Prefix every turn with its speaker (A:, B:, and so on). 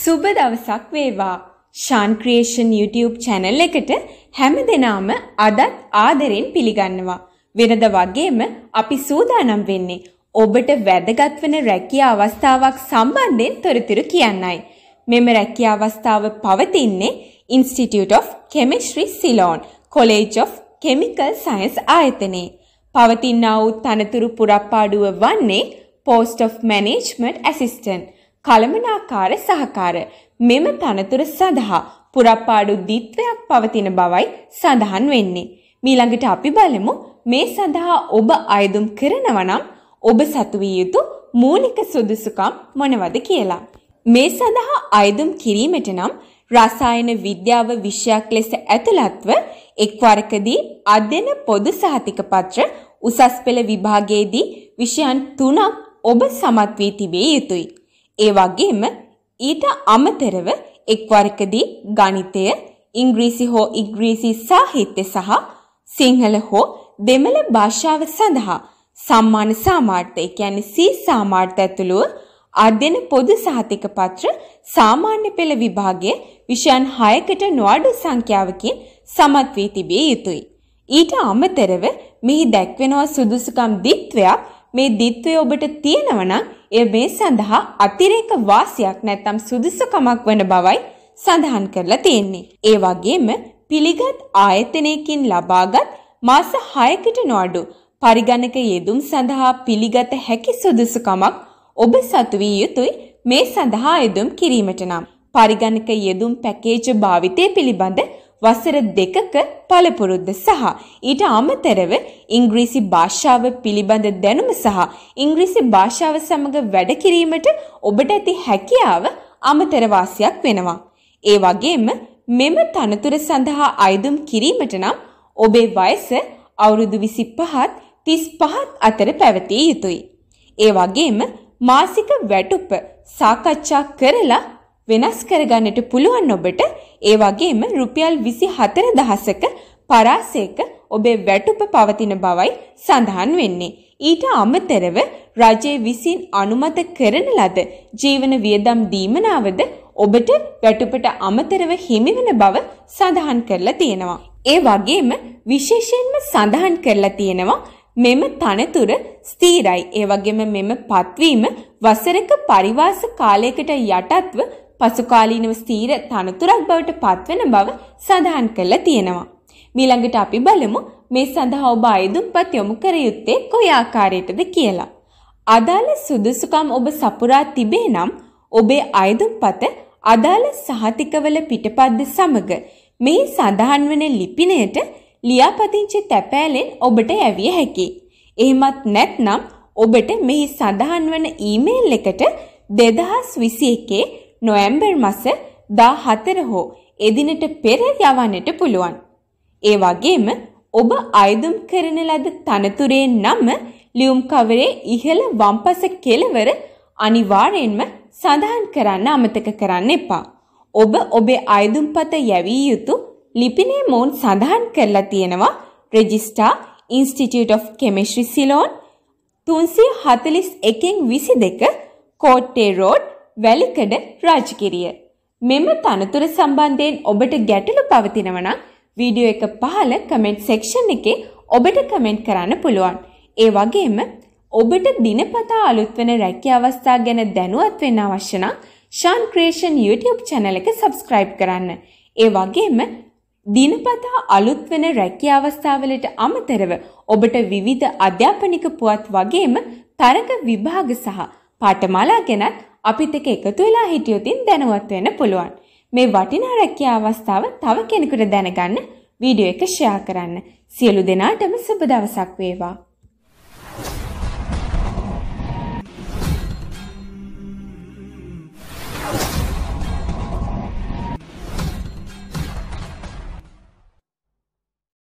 A: සුබ දවසක් වේවා. ශාන් ක්‍රියේෂන් YouTube channel එකට හැම දිනාම අදත් ආදරෙන් පිළිගන්නවා. වෙනද වගේම අපි සූදානම් වෙන්නේ ඔබට වැදගත් වෙන රැකියා අවස්ථාවක් සම්බන්ධයෙන් තොරතුරු කියන්නයි. මෙම රැකියා අවස්ථාව පවතින්නේ Institute of Chemistry Ceylon College of Chemical Science ආයතනයේ. පවතිනා වූ තනතුරු පුරප්පාඩුව වන්නේ Post of Management Assistant. කළමනාකාර සහකාර මෙම තනතුර සඳහා පුරප්පාඩු දිත්වයක් පවතින බවයි සඳහන් වෙන්නේ. මීළඟට අපි බලමු මේ සඳහා ඔබ අයදුම් කරනවා නම් ඔබ සතු විය යුතු මූලික සුදුසුකම් මොනවද කියලා. මේ සඳහා අයදුම් කිරීමට නම් රසායන විද්‍යාව විෂයක් ලෙස ඇතුළත්ව එක්වරකදී අධ්‍යන පොදු සහතික පත්‍ර උසස් පෙළ විභාගයේදී විෂයන් තුනක් ඔබ සමත් වී තිබිය යුතුයි. ඒ වගේම ඊට අමතරව එක්වරකදී ගණිතය, ඉංග්‍රීසි හෝ ඉංග්‍රීසි සාහිත්‍ය සහ සිංහල හෝ දෙමළ භාෂාව සඳහා සම්මාන සාමාර්ථ ඒ කියන්නේ සී සාමාර්ථ ඇතුළුව අධ්‍යන පොදු සහතික පත්‍ර සාමාන්‍ය පෙළ විභාගයේ විෂයන් 6කට නොඅඩු සංඛ්‍යාවකින් සමත් වී තිබිය යුතුයි. ඊට අමතරව මෙහි දැක්වෙනවා සුදුසුකම් දිත්වයක් මේ දිත්වය ඔබට තියෙනවා නම් එය මේ සඳහා අතිරේක වාසියක් නැත්නම් සුදුසුකමක් වන බවයි සඳහන් කරලා තියෙන්නේ. ඒ වගේම පිළිගත් ආයතනයකින් ලබාගත් මාස 6කට නොඅඩු පරිගණක යෙදුම් සඳහා පිළිගත හැකි සුදුසුකමක් ඔබ සතු විය යුතුයි මේ සඳහා යෙදුම් කිරීමට නම් පරිගණක යෙදුම් පැකේජ් භාවිතය පිළිබඳ වසර දෙකක පළපුරුද්ද සහ ඊට අමතරව ඉංග්‍රීසි භාෂාව පිළිබඳ දැනුම සහ ඉංග්‍රීසි භාෂාව සමග වැඩ කිරීමට ඔබට ඇති හැකියාව අමතර වාසියක් වෙනවා. ඒ වගේම මෙම තනතුර සඳහා අයදුම් කිරීමට නම් ඔබේ වයස අවුරුදු 25ත් 35ත් අතර පැවතිය යුතුයි. ඒ වගේම මාසික වැටුප සාකච්ඡා කරලා වෙනස් කරගන්නට පුළුවන් ඔබට ඒ වගේම රුපියල් 24000ක පරාසයක ඔබේ වැටුප පවතින බවයි සඳහන් වෙන්නේ. ඊට අමතරව රජය විසින් අනුමත කරන ලද ජීවන වියදම් දීමනාවද ඔබට වැටුපට අමතරව හිමිවන බව සඳහන් කරලා තියෙනවා. ඒ වගේම විශේෂයෙන්ම සඳහන් කරලා තියෙනවා මෙම තනතුර ස්ථීරයි. ඒ වගේම මෙම පත්වීම වසරක පරිවාස කාලයකට යටත්ව පසුකාලීනව ස්ථීර තනතුරක් බවට පත්වන බව සඳහන් කරලා තියෙනවා. මීළඟට අපි බලමු මේ සඳහා ඔබ ආයුධපත් යොමු කර යුත්තේ කොයි ආකාරයටද කියලා. අදාළ සුදුසුකම් ඔබ සපුරා තිබේ නම් ඔබේ ආයුධපත අදාළ සහතිකවල පිටපද්ද සමග මේ සඳහන් වන ලිපිණයට ලියාපදිංචි තැපෑලෙන් ඔබට යැවිය හැකි. එහෙමත් නැත්නම් ඔබට මෙහි සඳහන් වන ඊමේල් එකට 2021 නොවැම්බර් මාස 14 හෝ එදිනට පෙර යවන්නට පුළුවන්. ඒ වගේම ඔබ අයදුම් කරන ලද තනතුරේ නම ලියුම් කවරේ ඉහළ වම්පස කෙළවර අනිවාර්යෙන්ම සඳහන් කරන්න අමතක කරන්න එපා. ඔබ ඔබේ අයදුම්පත යැවිය යුතු ලිපිනේ මොවුන් සඳහන් කරලා තියෙනවා register institute of chemistry Ceylon තුන්සිය හතලිස් එකෙන් විසි දෙක කෝට්ටේ රෝඩ් වැලිකඩ රාජකිරිය. මෙම තනතුර සම්බන්ධයෙන් ඔබට ගැටලු පවතිනවනම් වීඩියෝ එක පහල කමෙන්ට් සෙක්ෂන් එකේ ඔබට කමෙන්ට් කරන්න පුළුවන්. ඒ වගේම ඔබට දිනපතා අලුත් වෙන රැකී අවස්ථා ගැන දැනුවත් වෙන්න අවශ්‍ය නම් ෂාන් ක්‍රියේෂන් YouTube channel එක subscribe කරන්න. ඒ වගේම දිනපතා අලුත් වෙන රැකී අවස්ථාවලට අමතරව ඔබට විවිධ අධ්‍යාපනික පුවත් වගේම තරග විභාග සහ පාඨමාලා ගැනත් අපිත් එක්ක එකතු වෙලා හිටියොතින් දැනුවත් වෙන්න පුළුවන්. මේ වටිනා රැකියා අවස්ථාව තව කෙනෙකුට දැනගන්න වීඩියෝ එක ෂෙයා කරන්න. සියලු දෙනාටම සුබ දවසක් වේවා.